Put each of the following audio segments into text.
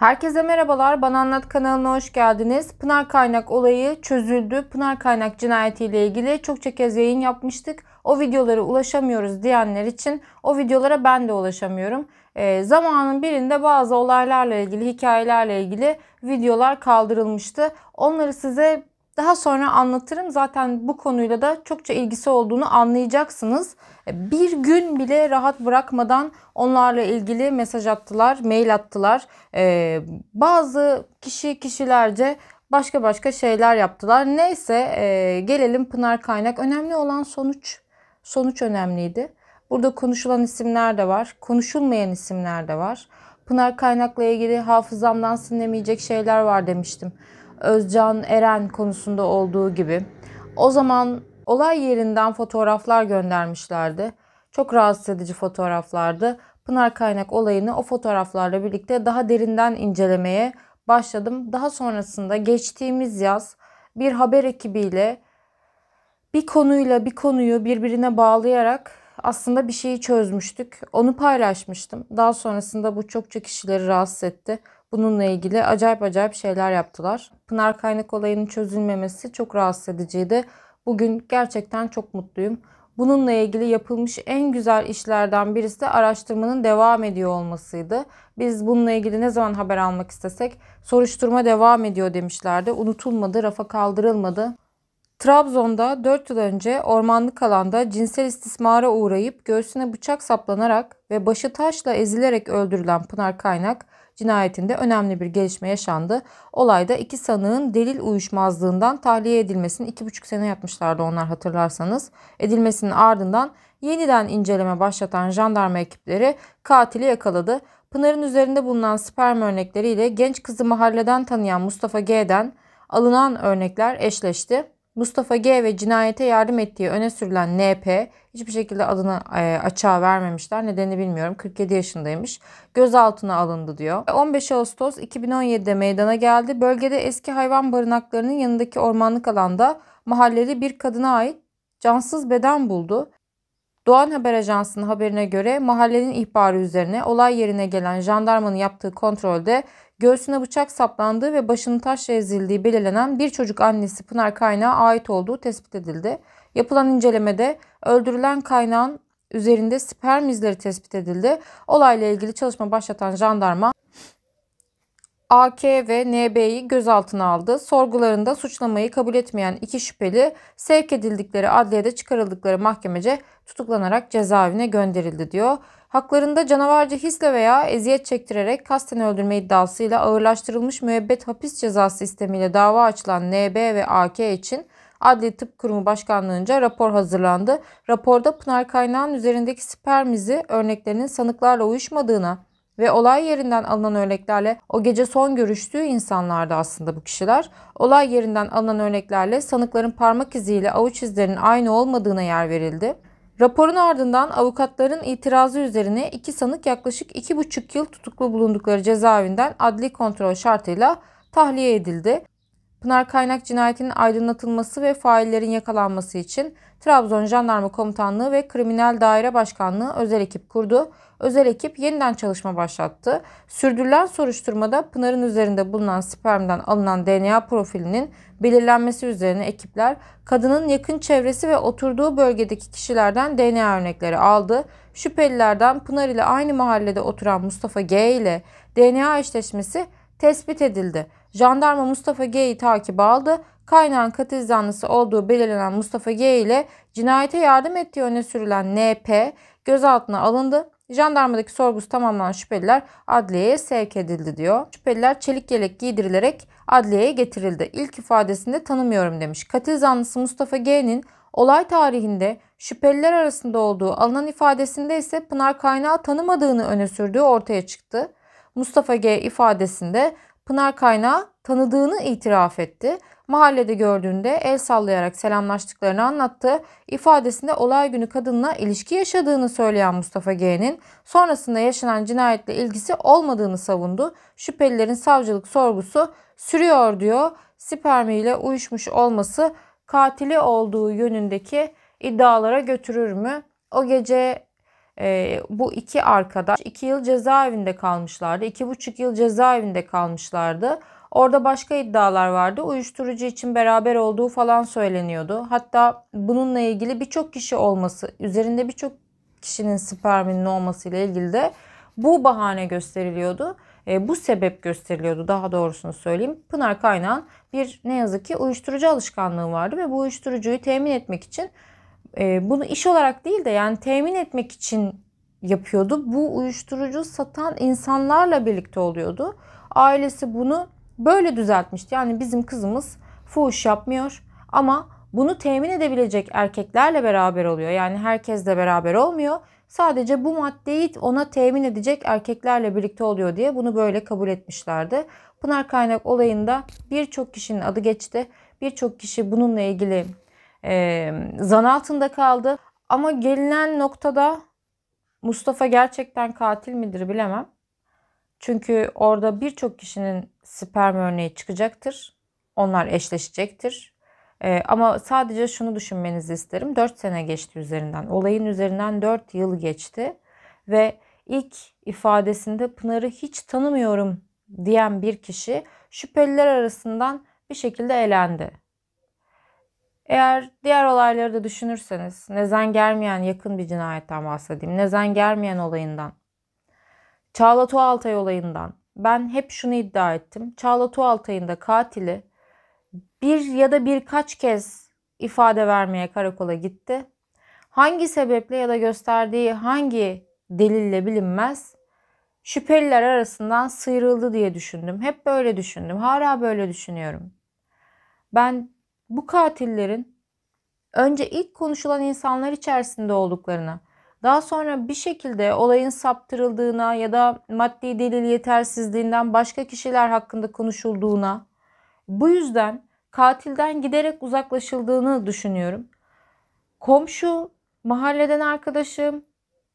Herkese merhabalar. Bana Anlat kanalına hoş geldiniz. Pınar Kaynak olayı çözüldü. Pınar Kaynak cinayetiyle ilgili çokça kez yayın yapmıştık. O videolara ulaşamıyoruz diyenler için o videolara ben de ulaşamıyorum. E, zamanın birinde bazı olaylarla ilgili, hikayelerle ilgili videolar kaldırılmıştı. Onları size daha sonra anlatırım. Zaten bu konuyla da çokça ilgisi olduğunu anlayacaksınız. Bir gün bile rahat bırakmadan onlarla ilgili mesaj attılar, mail attılar. Ee, bazı kişi kişilerce başka başka şeyler yaptılar. Neyse e, gelelim Pınar Kaynak. Önemli olan sonuç. Sonuç önemliydi. Burada konuşulan isimler de var. Konuşulmayan isimler de var. Pınar Kaynak'la ilgili hafızamdan silinemeyecek şeyler var demiştim. Özcan Eren konusunda olduğu gibi. O zaman olay yerinden fotoğraflar göndermişlerdi. Çok rahatsız edici fotoğraflardı. Pınar Kaynak olayını o fotoğraflarla birlikte daha derinden incelemeye başladım. Daha sonrasında geçtiğimiz yaz bir haber ekibiyle bir konuyla bir konuyu birbirine bağlayarak aslında bir şeyi çözmüştük. Onu paylaşmıştım. Daha sonrasında bu çokça kişileri rahatsız etti. Bununla ilgili acayip acayip şeyler yaptılar. Pınar Kaynak olayının çözülmemesi çok rahatsız ediciydi. Bugün gerçekten çok mutluyum. Bununla ilgili yapılmış en güzel işlerden birisi araştırmanın devam ediyor olmasıydı. Biz bununla ilgili ne zaman haber almak istesek soruşturma devam ediyor demişlerdi. Unutulmadı, rafa kaldırılmadı. Trabzon'da 4 yıl önce ormanlık alanda cinsel istismara uğrayıp göğsüne bıçak saplanarak ve başı taşla ezilerek öldürülen Pınar Kaynak cinayetinde önemli bir gelişme yaşandı. Olayda iki sanığın delil uyuşmazlığından tahliye edilmesini 2,5 sene yapmışlardı onlar hatırlarsanız. Edilmesinin ardından yeniden inceleme başlatan jandarma ekipleri katili yakaladı. Pınar'ın üzerinde bulunan sperm örnekleriyle genç kızı mahalleden tanıyan Mustafa G'den alınan örnekler eşleşti. Mustafa G ve cinayete yardım ettiği öne sürülen NP hiçbir şekilde adını e, açığa vermemişler. Nedenini bilmiyorum. 47 yaşındaymış. Gözaltına alındı diyor. 15 e, Ağustos 2017'de meydana geldi. Bölgede eski hayvan barınaklarının yanındaki ormanlık alanda mahalleli bir kadına ait cansız beden buldu. Doğan Haber Ajansı'nın haberine göre mahallenin ihbarı üzerine olay yerine gelen jandarmanın yaptığı kontrolde göğsüne bıçak saplandığı ve başının taşla ezildiği belirlenen bir çocuk annesi Pınar Kaynağı ait olduğu tespit edildi. Yapılan incelemede öldürülen kaynağın üzerinde sperm izleri tespit edildi. Olayla ilgili çalışma başlatan jandarma AK ve NB'yi gözaltına aldı. Sorgularında suçlamayı kabul etmeyen iki şüpheli sevk edildikleri adliyede çıkarıldıkları mahkemece tutuklanarak cezaevine gönderildi diyor. Haklarında canavarca hisle veya eziyet çektirerek kasten öldürme iddiasıyla ağırlaştırılmış müebbet hapis cezası sistemiyle dava açılan NB ve AK için Adli Tıp Kurumu Başkanlığı'nca rapor hazırlandı. Raporda Pınar Kaynağ'ın üzerindeki sperm izi örneklerinin sanıklarla uyuşmadığına, ve olay yerinden alınan örneklerle o gece son görüştüğü insanlardı aslında bu kişiler. Olay yerinden alınan örneklerle sanıkların parmak iziyle avuç izlerinin aynı olmadığına yer verildi. Raporun ardından avukatların itirazı üzerine iki sanık yaklaşık iki buçuk yıl tutuklu bulundukları cezaevinden adli kontrol şartıyla tahliye edildi. Pınar Kaynak cinayetinin aydınlatılması ve faillerin yakalanması için Trabzon Jandarma Komutanlığı ve Kriminal Daire Başkanlığı özel ekip kurdu. Özel ekip yeniden çalışma başlattı. Sürdürülen soruşturmada Pınar'ın üzerinde bulunan spermden alınan DNA profilinin belirlenmesi üzerine ekipler kadının yakın çevresi ve oturduğu bölgedeki kişilerden DNA örnekleri aldı. Şüphelilerden Pınar ile aynı mahallede oturan Mustafa G ile DNA eşleşmesi tespit edildi. Jandarma Mustafa G'yi takip aldı. Kaynağın katil zanlısı olduğu belirlenen Mustafa G ile cinayete yardım ettiği öne sürülen NP gözaltına alındı. Jandarmadaki sorgusu tamamlanan şüpheliler adliyeye sevk edildi diyor. Şüpheliler çelik yelek giydirilerek adliyeye getirildi. İlk ifadesinde tanımıyorum demiş. Katil zanlısı Mustafa G'nin olay tarihinde şüpheliler arasında olduğu alınan ifadesinde ise Pınar Kaynağı tanımadığını öne sürdüğü ortaya çıktı. Mustafa G ifadesinde Pınar Kaynağı tanıdığını itiraf etti. Mahallede gördüğünde el sallayarak selamlaştıklarını anlattı. İfadesinde olay günü kadınla ilişki yaşadığını söyleyen Mustafa G'nin sonrasında yaşanan cinayetle ilgisi olmadığını savundu. Şüphelilerin savcılık sorgusu sürüyor diyor. Spermiyle uyuşmuş olması katili olduğu yönündeki iddialara götürür mü? O gece e, bu iki arkadaş 2 yıl cezaevinde kalmışlardı. 2,5 yıl cezaevinde kalmışlardı. Orada başka iddialar vardı. Uyuşturucu için beraber olduğu falan söyleniyordu. Hatta bununla ilgili birçok kişi olması, üzerinde birçok kişinin sperminin olması ile ilgili de bu bahane gösteriliyordu. E, bu sebep gösteriliyordu daha doğrusunu söyleyeyim. Pınar Kaynağ'ın bir ne yazık ki uyuşturucu alışkanlığı vardı ve bu uyuşturucuyu temin etmek için e, bunu iş olarak değil de yani temin etmek için yapıyordu. Bu uyuşturucu satan insanlarla birlikte oluyordu. Ailesi bunu böyle düzeltmişti. Yani bizim kızımız fuhuş yapmıyor ama bunu temin edebilecek erkeklerle beraber oluyor. Yani herkesle beraber olmuyor. Sadece bu maddeyi ona temin edecek erkeklerle birlikte oluyor diye bunu böyle kabul etmişlerdi. Pınar Kaynak olayında birçok kişinin adı geçti. Birçok kişi bununla ilgili e, zan altında kaldı. Ama gelinen noktada Mustafa gerçekten katil midir bilemem. Çünkü orada birçok kişinin sperm örneği çıkacaktır. Onlar eşleşecektir. Ee, ama sadece şunu düşünmenizi isterim. 4 sene geçti üzerinden. Olayın üzerinden 4 yıl geçti. Ve ilk ifadesinde Pınar'ı hiç tanımıyorum diyen bir kişi şüpheliler arasından bir şekilde elendi. Eğer diğer olayları da düşünürseniz Nezen Germeyen yakın bir cinayetten bahsedeyim. Nezen Germeyen olayından. Çağla Tuğaltay olayından. Ben hep şunu iddia ettim. Çağla Tuğaltay'ın da katili bir ya da birkaç kez ifade vermeye karakola gitti. Hangi sebeple ya da gösterdiği hangi delille bilinmez şüpheliler arasından sıyrıldı diye düşündüm. Hep böyle düşündüm. Hala böyle düşünüyorum. Ben bu katillerin önce ilk konuşulan insanlar içerisinde olduklarına, daha sonra bir şekilde olayın saptırıldığına ya da maddi delil yetersizliğinden başka kişiler hakkında konuşulduğuna, bu yüzden katilden giderek uzaklaşıldığını düşünüyorum. Komşu, mahalleden arkadaşım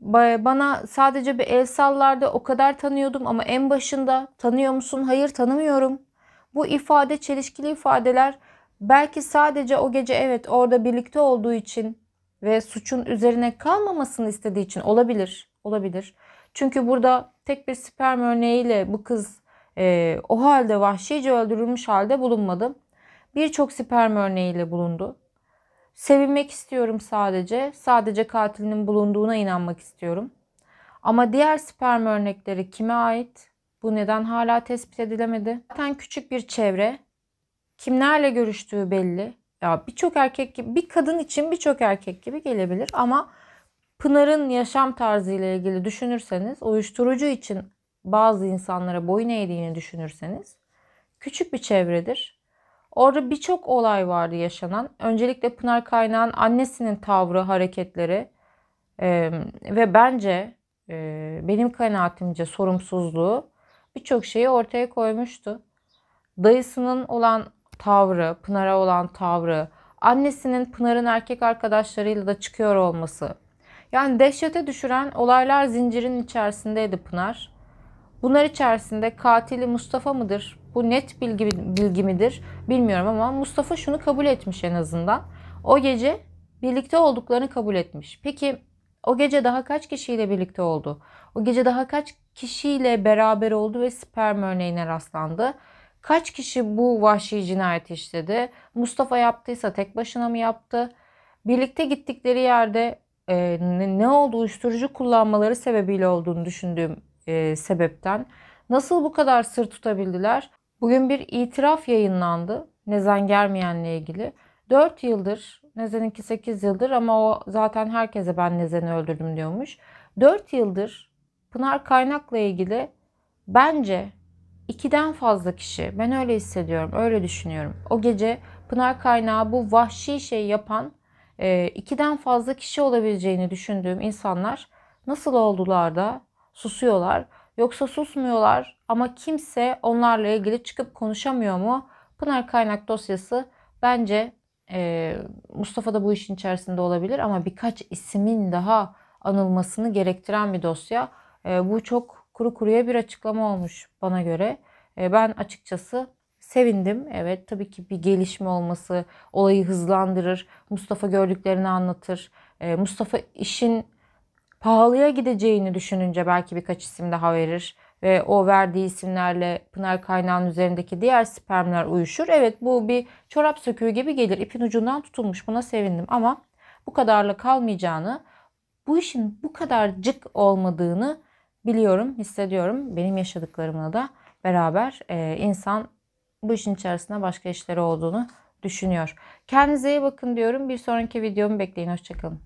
bana sadece bir el sallardı, o kadar tanıyordum ama en başında tanıyor musun? Hayır tanımıyorum. Bu ifade çelişkili ifadeler Belki sadece o gece evet orada birlikte olduğu için ve suçun üzerine kalmamasını istediği için olabilir. Olabilir. Çünkü burada tek bir sperm örneğiyle bu kız e, o halde vahşice öldürülmüş halde bulunmadı. Birçok sperm örneğiyle bulundu. Sevinmek istiyorum sadece. Sadece katilinin bulunduğuna inanmak istiyorum. Ama diğer sperm örnekleri kime ait? Bu neden hala tespit edilemedi? Zaten küçük bir çevre Kimlerle görüştüğü belli. Ya birçok erkek gibi, bir kadın için birçok erkek gibi gelebilir ama Pınar'ın yaşam tarzı ile ilgili düşünürseniz, uyuşturucu için bazı insanlara boyun eğdiğini düşünürseniz küçük bir çevredir. Orada birçok olay vardı yaşanan. Öncelikle Pınar Kaynağ'ın annesinin tavrı, hareketleri ee, ve bence e, benim kanaatimce sorumsuzluğu birçok şeyi ortaya koymuştu. Dayısının olan tavrı, Pınar'a olan tavrı, annesinin Pınar'ın erkek arkadaşlarıyla da çıkıyor olması. Yani dehşete düşüren olaylar zincirin içerisindeydi Pınar. Bunlar içerisinde katili Mustafa mıdır? Bu net bilgi, bilgi midir? Bilmiyorum ama Mustafa şunu kabul etmiş en azından. O gece birlikte olduklarını kabul etmiş. Peki o gece daha kaç kişiyle birlikte oldu? O gece daha kaç kişiyle beraber oldu ve sperm örneğine rastlandı? Kaç kişi bu vahşi cinayeti işledi? Mustafa yaptıysa tek başına mı yaptı? Birlikte gittikleri yerde e, ne oldu uyuşturucu kullanmaları sebebiyle olduğunu düşündüğüm e, sebepten nasıl bu kadar sır tutabildiler? Bugün bir itiraf yayınlandı Nezen Germeyen'le ilgili. 4 yıldır, Nezen'inki 8 yıldır ama o zaten herkese ben Nezen'i öldürdüm diyormuş. 4 yıldır Pınar Kaynak'la ilgili bence ikiden fazla kişi. Ben öyle hissediyorum, öyle düşünüyorum. O gece Pınar Kaynağı bu vahşi şeyi yapan e, ikiden fazla kişi olabileceğini düşündüğüm insanlar nasıl oldular da susuyorlar? Yoksa susmuyorlar ama kimse onlarla ilgili çıkıp konuşamıyor mu? Pınar Kaynak dosyası bence e, Mustafa da bu işin içerisinde olabilir ama birkaç ismin daha anılmasını gerektiren bir dosya. E, bu çok kuru kuruya bir açıklama olmuş bana göre. E, ben açıkçası sevindim. Evet tabii ki bir gelişme olması olayı hızlandırır. Mustafa gördüklerini anlatır. E, Mustafa işin pahalıya gideceğini düşününce belki birkaç isim daha verir ve o verdiği isimlerle Pınar kaynağının üzerindeki diğer spermler uyuşur. Evet bu bir çorap söküğü gibi gelir. İpin ucundan tutulmuş. Buna sevindim ama bu kadarla kalmayacağını, bu işin bu kadar cık olmadığını biliyorum, hissediyorum. Benim yaşadıklarımla da beraber e, insan bu işin içerisinde başka işleri olduğunu düşünüyor. Kendinize iyi bakın diyorum. Bir sonraki videomu bekleyin. Hoşçakalın.